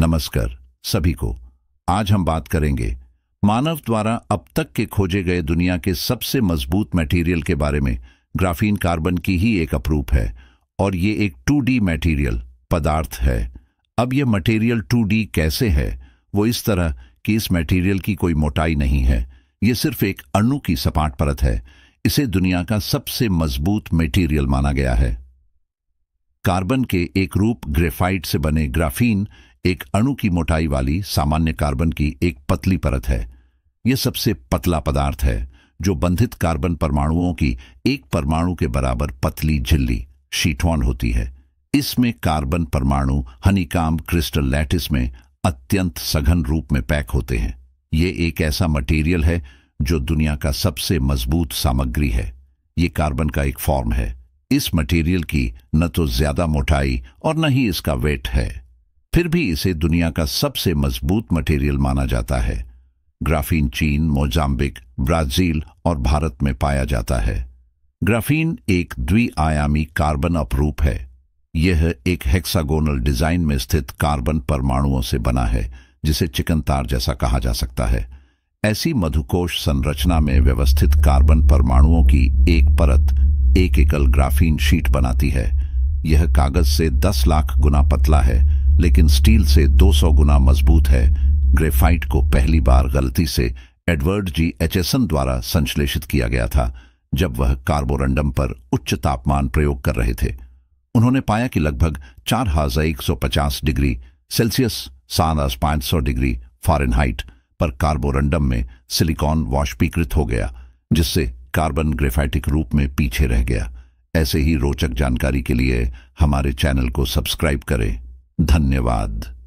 नमस्कार सभी को आज हम बात करेंगे मानव द्वारा अब तक के खोजे गए दुनिया के सबसे मजबूत मटेरियल के बारे में ग्राफीन कार्बन की ही एक अप्रूप है और ये एक 2D मटेरियल पदार्थ है अब यह मटेरियल 2D कैसे है वो इस तरह कि इस मटेरियल की कोई मोटाई नहीं है ये सिर्फ एक अणु की सपाट परत है इसे दुनिया का सबसे मजबूत मटेरियल माना गया है कार्बन के एक रूप ग्रेफाइट से बने ग्राफीन एक अणु की मोटाई वाली सामान्य कार्बन की एक पतली परत है यह सबसे पतला पदार्थ है जो बंधित कार्बन परमाणुओं की एक परमाणु के बराबर पतली झिल्ली शीटवान होती है इसमें कार्बन परमाणु हनीकाम क्रिस्टल लैटिस में अत्यंत सघन रूप में पैक होते हैं ये एक ऐसा मटेरियल है जो दुनिया का सबसे मजबूत सामग्री है ये कार्बन का एक फॉर्म है इस मटेरियल की न तो ज्यादा मोटाई और न ही इसका वेट है फिर भी इसे दुनिया का सबसे मजबूत मटेरियल माना जाता है ग्राफीन चीन मोजाम्बिक ब्राजील और भारत में पाया जाता है ग्राफीन एक द्विआयामी कार्बन अपरूप है यह एक हेक्सागोनल डिजाइन में स्थित कार्बन परमाणुओं से बना है जिसे चिकन तार जैसा कहा जा सकता है ऐसी मधुकोश संरचना में व्यवस्थित कार्बन परमाणुओं की एक परत एक एकल ग्राफीन शीट बनाती है यह कागज से 10 लाख गुना पतला है लेकिन स्टील से 200 गुना मजबूत है ग्रेफाइट को पहली बार गलती से एडवर्ड जी एचएसन द्वारा संश्लेषित किया गया था जब वह कार्बोरेंडम पर उच्च तापमान प्रयोग कर रहे थे उन्होंने पाया कि लगभग 4150 डिग्री सेल्सियस सात पाँच डिग्री फॉरेनहाइट पर कार्बोरेंडम में सिलिकॉन वाष्पीकृत हो गया जिससे कार्बन ग्रेफाइटिक रूप में पीछे रह गया ऐसे ही रोचक जानकारी के लिए हमारे चैनल को सब्सक्राइब करें धन्यवाद